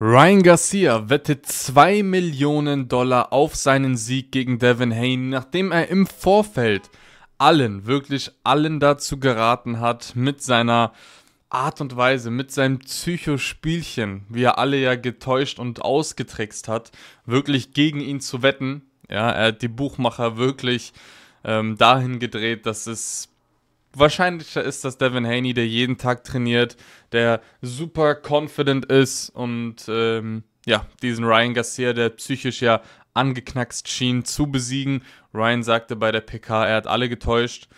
Ryan Garcia wettet 2 Millionen Dollar auf seinen Sieg gegen Devin Haney, nachdem er im Vorfeld allen, wirklich allen dazu geraten hat, mit seiner Art und Weise, mit seinem Psychospielchen, wie er alle ja getäuscht und ausgetrickst hat, wirklich gegen ihn zu wetten. Ja, er hat die Buchmacher wirklich ähm, dahin gedreht, dass es wahrscheinlicher ist das Devin Haney, der jeden Tag trainiert, der super confident ist und ähm, ja, diesen Ryan Garcia, der psychisch ja angeknackst schien, zu besiegen. Ryan sagte bei der PK, er hat alle getäuscht.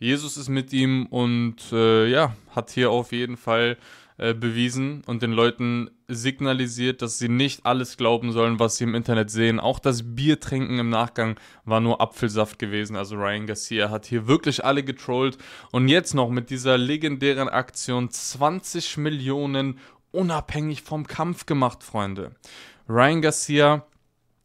Jesus ist mit ihm und äh, ja, hat hier auf jeden Fall äh, bewiesen und den Leuten signalisiert, dass sie nicht alles glauben sollen, was sie im Internet sehen. Auch das Biertrinken im Nachgang war nur Apfelsaft gewesen. Also Ryan Garcia hat hier wirklich alle getrollt. Und jetzt noch mit dieser legendären Aktion 20 Millionen unabhängig vom Kampf gemacht, Freunde. Ryan Garcia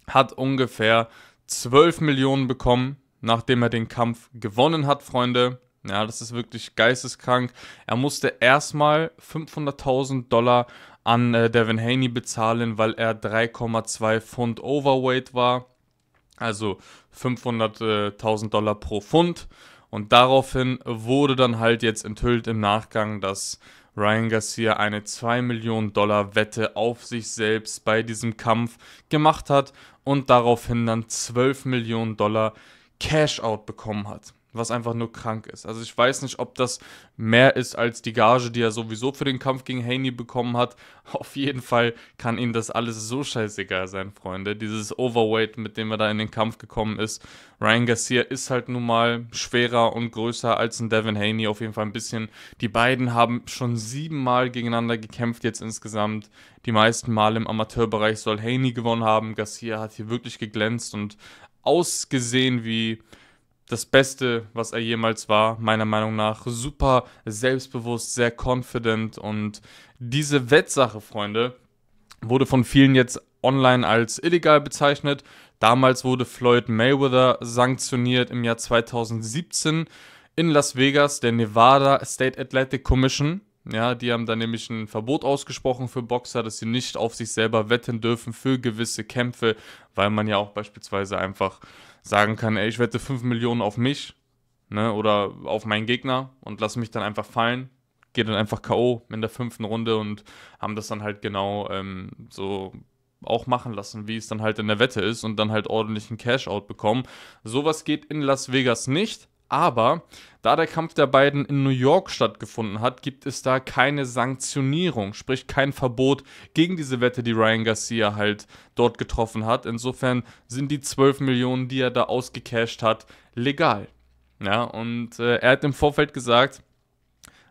hat ungefähr 12 Millionen bekommen nachdem er den Kampf gewonnen hat, Freunde. Ja, das ist wirklich geisteskrank. Er musste erstmal 500.000 Dollar an äh, Devin Haney bezahlen, weil er 3,2 Pfund Overweight war. Also 500.000 Dollar pro Pfund. Und daraufhin wurde dann halt jetzt enthüllt im Nachgang, dass Ryan Garcia eine 2 Millionen Dollar Wette auf sich selbst bei diesem Kampf gemacht hat und daraufhin dann 12 Millionen Dollar Cash-Out bekommen hat, was einfach nur krank ist. Also ich weiß nicht, ob das mehr ist als die Gage, die er sowieso für den Kampf gegen Haney bekommen hat. Auf jeden Fall kann ihm das alles so scheißegal sein, Freunde. Dieses Overweight, mit dem er da in den Kampf gekommen ist. Ryan Garcia ist halt nun mal schwerer und größer als ein Devin Haney, auf jeden Fall ein bisschen. Die beiden haben schon siebenmal gegeneinander gekämpft jetzt insgesamt. Die meisten Male im Amateurbereich soll Haney gewonnen haben. Garcia hat hier wirklich geglänzt und ausgesehen wie das Beste, was er jemals war, meiner Meinung nach. Super selbstbewusst, sehr confident und diese Wettsache, Freunde, wurde von vielen jetzt online als illegal bezeichnet. Damals wurde Floyd Mayweather sanktioniert im Jahr 2017 in Las Vegas, der Nevada State Athletic Commission ja, die haben dann nämlich ein Verbot ausgesprochen für Boxer, dass sie nicht auf sich selber wetten dürfen für gewisse Kämpfe, weil man ja auch beispielsweise einfach sagen kann, ey, ich wette 5 Millionen auf mich ne, oder auf meinen Gegner und lasse mich dann einfach fallen, gehe dann einfach KO in der fünften Runde und haben das dann halt genau ähm, so auch machen lassen, wie es dann halt in der Wette ist und dann halt ordentlichen Cash-Out bekommen. Sowas geht in Las Vegas nicht. Aber da der Kampf der beiden in New York stattgefunden hat, gibt es da keine Sanktionierung, sprich kein Verbot gegen diese Wette, die Ryan Garcia halt dort getroffen hat. Insofern sind die 12 Millionen, die er da ausgecasht hat, legal. Ja, und äh, er hat im Vorfeld gesagt,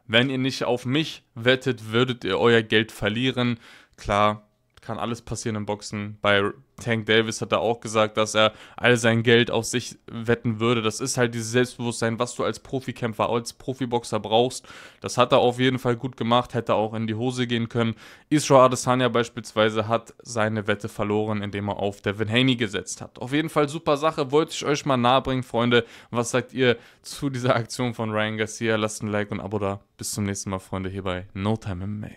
wenn ihr nicht auf mich wettet, würdet ihr euer Geld verlieren. Klar, kann alles passieren im Boxen. Bei Tank Davis hat er auch gesagt, dass er all sein Geld auf sich wetten würde. Das ist halt dieses Selbstbewusstsein, was du als Profikämpfer, als Profiboxer brauchst. Das hat er auf jeden Fall gut gemacht, hätte auch in die Hose gehen können. Israel Adesanya beispielsweise hat seine Wette verloren, indem er auf Devin Haney gesetzt hat. Auf jeden Fall super Sache, wollte ich euch mal nahebringen, Freunde. Was sagt ihr zu dieser Aktion von Ryan Garcia? Lasst ein Like und ein Abo da. Bis zum nächsten Mal, Freunde, hier bei No Time MMA.